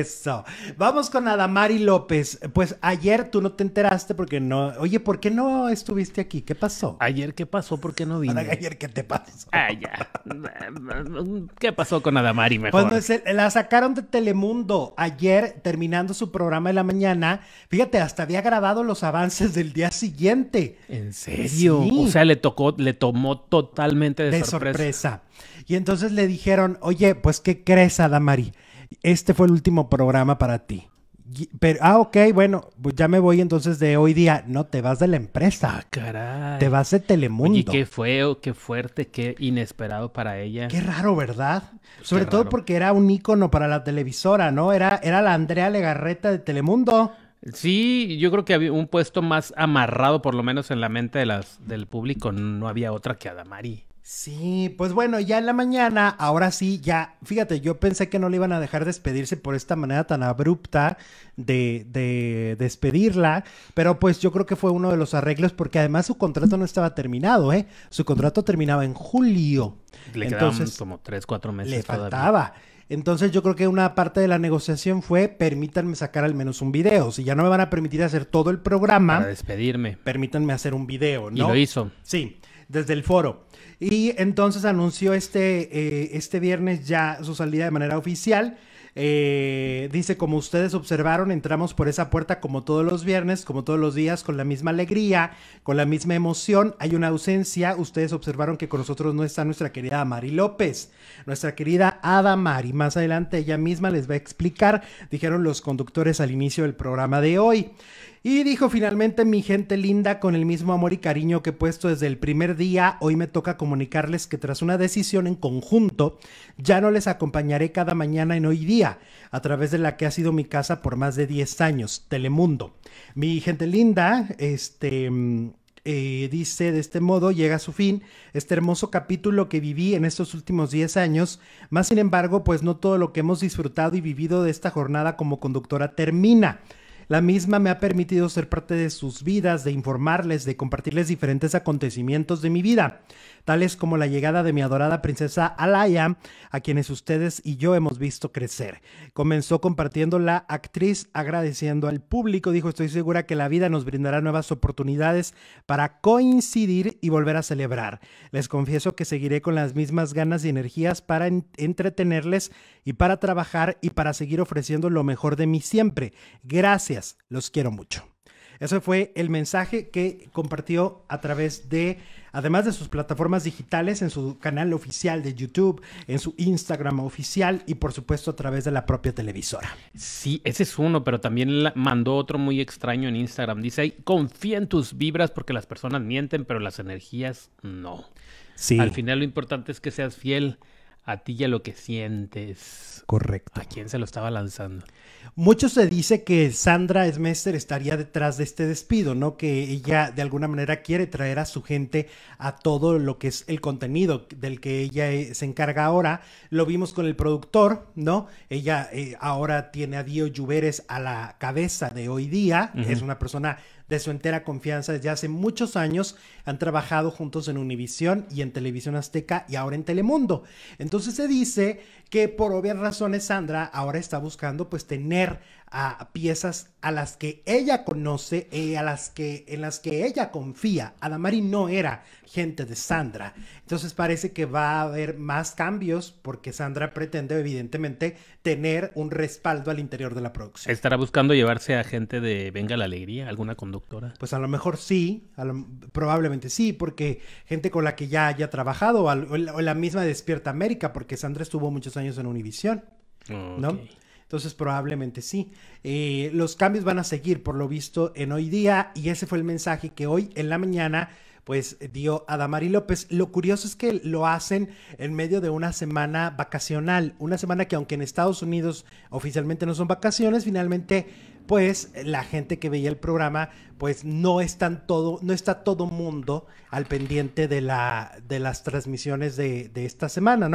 Eso. Vamos con Adamari López. Pues ayer tú no te enteraste porque no. Oye, ¿por qué no estuviste aquí? ¿Qué pasó? Ayer, ¿qué pasó? ¿Por qué no vine? Ayer, ¿qué te pasó? Ah, ya. ¿Qué pasó con Adamari mejor? Pues eh, la sacaron de Telemundo ayer terminando su programa de la mañana. Fíjate, hasta había grabado los avances del día siguiente. ¿En serio? Sí. O sea, le tocó, le tomó totalmente de, de sorpresa. Y entonces le dijeron, oye, pues ¿qué crees, Adamari? este fue el último programa para ti. Pero, ah, ok, bueno, pues ya me voy entonces de hoy día. No, te vas de la empresa. Ah, te vas de Telemundo. Y qué feo, qué fuerte, qué inesperado para ella. Qué raro, ¿verdad? Pues Sobre todo porque era un ícono para la televisora, ¿no? Era, era la Andrea Legarreta de Telemundo. Sí, yo creo que había un puesto más amarrado, por lo menos en la mente de las, del público, no había otra que Adamari. Sí, pues bueno, ya en la mañana, ahora sí, ya, fíjate, yo pensé que no le iban a dejar despedirse por esta manera tan abrupta de, de despedirla, pero pues yo creo que fue uno de los arreglos porque además su contrato no estaba terminado, ¿eh? Su contrato terminaba en julio. Le Entonces, como tres, cuatro meses. Le faltaba. Entonces yo creo que una parte de la negociación fue, permítanme sacar al menos un video. Si ya no me van a permitir hacer todo el programa. Para despedirme. Permítanme hacer un video, ¿no? Y lo hizo. Sí desde el foro. Y entonces anunció este, eh, este viernes ya su salida de manera oficial. Eh, dice, como ustedes observaron, entramos por esa puerta como todos los viernes, como todos los días, con la misma alegría, con la misma emoción. Hay una ausencia. Ustedes observaron que con nosotros no está nuestra querida Mari López, nuestra querida Ada Mari. Más adelante ella misma les va a explicar, dijeron los conductores al inicio del programa de hoy. Y dijo finalmente, mi gente linda, con el mismo amor y cariño que he puesto desde el primer día, hoy me toca comunicarles que tras una decisión en conjunto, ya no les acompañaré cada mañana en hoy día, a través de la que ha sido mi casa por más de 10 años, Telemundo. Mi gente linda, este... Mm, eh, dice de este modo llega a su fin este hermoso capítulo que viví en estos últimos 10 años, más sin embargo pues no todo lo que hemos disfrutado y vivido de esta jornada como conductora termina. La misma me ha permitido ser parte de sus vidas, de informarles, de compartirles diferentes acontecimientos de mi vida, tales como la llegada de mi adorada princesa Alaya, a quienes ustedes y yo hemos visto crecer. Comenzó compartiendo la actriz agradeciendo al público, dijo, estoy segura que la vida nos brindará nuevas oportunidades para coincidir y volver a celebrar. Les confieso que seguiré con las mismas ganas y energías para entretenerles y para trabajar y para seguir ofreciendo lo mejor de mí siempre. Gracias los quiero mucho. Ese fue el mensaje que compartió a través de, además de sus plataformas digitales, en su canal oficial de YouTube, en su Instagram oficial y por supuesto a través de la propia televisora. Sí, ese es uno, pero también mandó otro muy extraño en Instagram. Dice, confía en tus vibras porque las personas mienten, pero las energías no. Sí. Al final lo importante es que seas fiel a ti ya lo que sientes. Correcto. ¿A quién se lo estaba lanzando? Mucho se dice que Sandra Smester estaría detrás de este despido, ¿no? Que ella de alguna manera quiere traer a su gente a todo lo que es el contenido del que ella eh, se encarga ahora. Lo vimos con el productor, ¿no? Ella eh, ahora tiene a Dio Lluveres a la cabeza de hoy día. Es una persona de su entera confianza desde hace muchos años. Han trabajado juntos en Univisión y en Televisión Azteca y ahora en Telemundo. Entonces se dice que por obvias razones Sandra ahora está buscando pues tener a piezas a las que ella conoce, y eh, a las que, en las que ella confía. Adamari no era gente de Sandra. Entonces parece que va a haber más cambios porque Sandra pretende evidentemente tener un respaldo al interior de la producción. ¿Estará buscando llevarse a gente de Venga la Alegría, alguna conductora? Pues a lo mejor sí, probablemente sí, porque gente con la que ya haya trabajado, o, la misma Despierta América, porque Sandra estuvo muchos años en Univisión. ¿No? Entonces probablemente sí. Eh, los cambios van a seguir por lo visto en hoy día y ese fue el mensaje que hoy en la mañana pues dio Adamari López. Lo curioso es que lo hacen en medio de una semana vacacional, una semana que aunque en Estados Unidos oficialmente no son vacaciones, finalmente pues la gente que veía el programa pues no están todo no está todo mundo al pendiente de la de las transmisiones de, de esta semana,